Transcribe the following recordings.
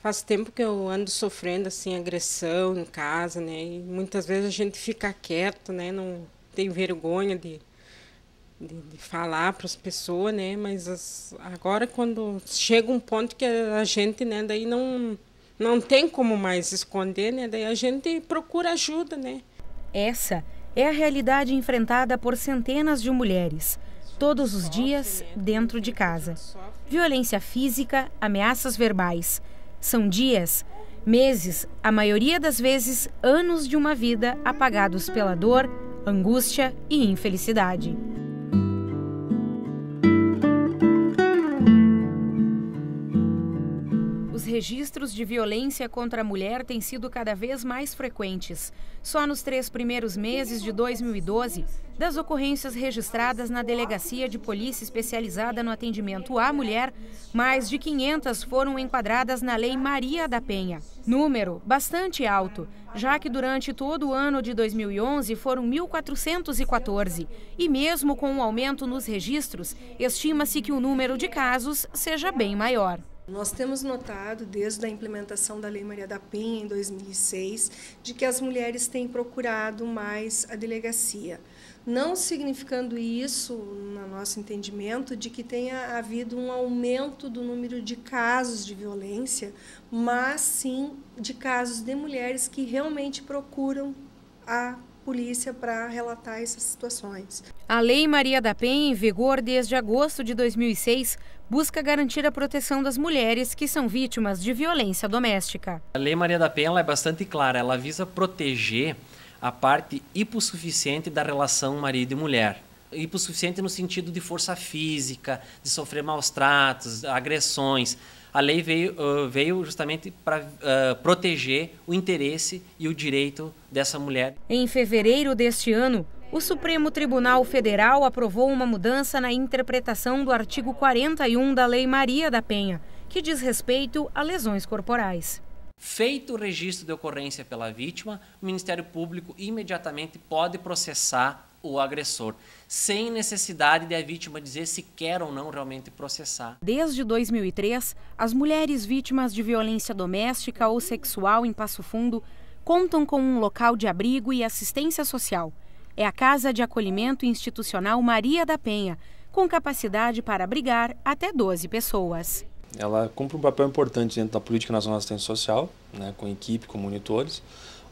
Faz tempo que eu ando sofrendo assim agressão em casa, né? E muitas vezes a gente fica quieto, né? Não tem vergonha de, de, de falar para as pessoas, né? Mas as, agora quando chega um ponto que a gente, né? Daí não não tem como mais esconder, né? Daí a gente procura ajuda, né? Essa é a realidade enfrentada por centenas de mulheres, todos os dias né? dentro de casa. Violência física, ameaças verbais são dias, meses, a maioria das vezes anos de uma vida apagados pela dor, angústia e infelicidade. registros de violência contra a mulher têm sido cada vez mais frequentes. Só nos três primeiros meses de 2012, das ocorrências registradas na Delegacia de Polícia Especializada no Atendimento à Mulher, mais de 500 foram enquadradas na Lei Maria da Penha. Número bastante alto, já que durante todo o ano de 2011 foram 1.414. E mesmo com o um aumento nos registros, estima-se que o número de casos seja bem maior. Nós temos notado, desde a implementação da Lei Maria da Penha, em 2006, de que as mulheres têm procurado mais a delegacia. Não significando isso, no nosso entendimento, de que tenha havido um aumento do número de casos de violência, mas sim de casos de mulheres que realmente procuram a polícia para relatar essas situações. A Lei Maria da Penha, em vigor desde agosto de 2006, busca garantir a proteção das mulheres que são vítimas de violência doméstica. A Lei Maria da Penha é bastante clara, ela visa proteger a parte hipossuficiente da relação marido e mulher hipossuficiente no sentido de força física, de sofrer maus tratos, agressões. A lei veio, uh, veio justamente para uh, proteger o interesse e o direito dessa mulher. Em fevereiro deste ano, o Supremo Tribunal Federal aprovou uma mudança na interpretação do artigo 41 da Lei Maria da Penha, que diz respeito a lesões corporais. Feito o registro de ocorrência pela vítima, o Ministério Público imediatamente pode processar o agressor, sem necessidade de a vítima dizer se quer ou não realmente processar. Desde 2003, as mulheres vítimas de violência doméstica ou sexual em Passo Fundo contam com um local de abrigo e assistência social. É a Casa de Acolhimento Institucional Maria da Penha, com capacidade para abrigar até 12 pessoas ela cumpre um papel importante dentro da Política Nacional de Assistência Social, né, com equipe, com monitores,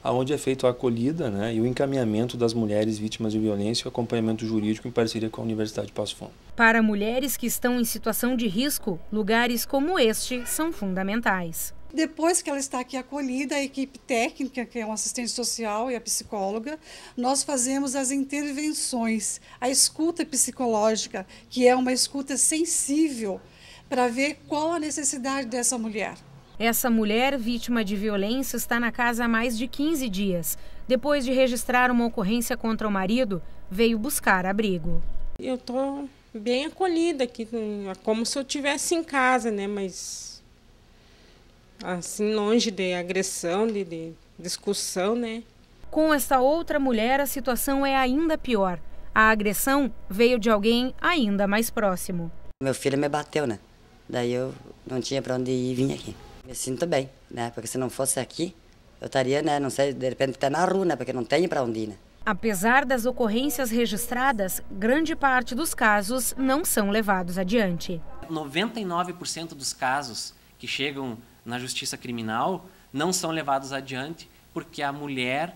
aonde é feita a acolhida né, e o encaminhamento das mulheres vítimas de violência e o acompanhamento jurídico em parceria com a Universidade de Passo Fundo. Para mulheres que estão em situação de risco, lugares como este são fundamentais. Depois que ela está aqui acolhida, a equipe técnica, que é um assistente social e a psicóloga, nós fazemos as intervenções, a escuta psicológica, que é uma escuta sensível para ver qual a necessidade dessa mulher. Essa mulher, vítima de violência, está na casa há mais de 15 dias. Depois de registrar uma ocorrência contra o marido, veio buscar abrigo. Eu estou bem acolhida aqui, como se eu tivesse em casa, né? Mas assim, longe de agressão, de, de discussão, né? Com essa outra mulher, a situação é ainda pior. A agressão veio de alguém ainda mais próximo. Meu filho me bateu, né? Daí eu não tinha para onde ir vim aqui. Me sinto bem, né? Porque se não fosse aqui, eu estaria, né? Não sei, de repente até tá na rua, né? Porque não tenho para onde ir, né? Apesar das ocorrências registradas, grande parte dos casos não são levados adiante. 99% dos casos que chegam na justiça criminal não são levados adiante porque a mulher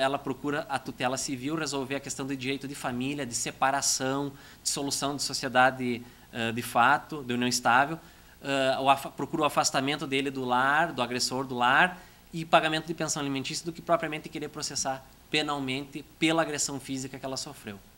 ela procura a tutela civil resolver a questão do direito de família, de separação, de solução de sociedade ah, de fato, de união estável, uh, procura o afastamento dele do lar, do agressor do lar, e pagamento de pensão alimentícia do que propriamente querer processar penalmente pela agressão física que ela sofreu.